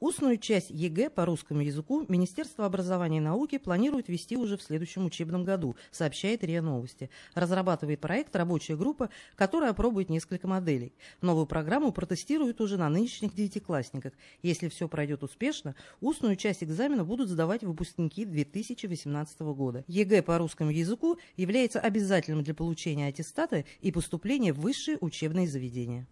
Устную часть ЕГЭ по русскому языку Министерство образования и науки планирует вести уже в следующем учебном году, сообщает РИА Новости. Разрабатывает проект рабочая группа, которая опробует несколько моделей. Новую программу протестируют уже на нынешних девятиклассниках. Если все пройдет успешно, устную часть экзамена будут сдавать выпускники 2018 года. ЕГЭ по русскому языку является обязательным для получения аттестата и поступления в высшие учебные заведения.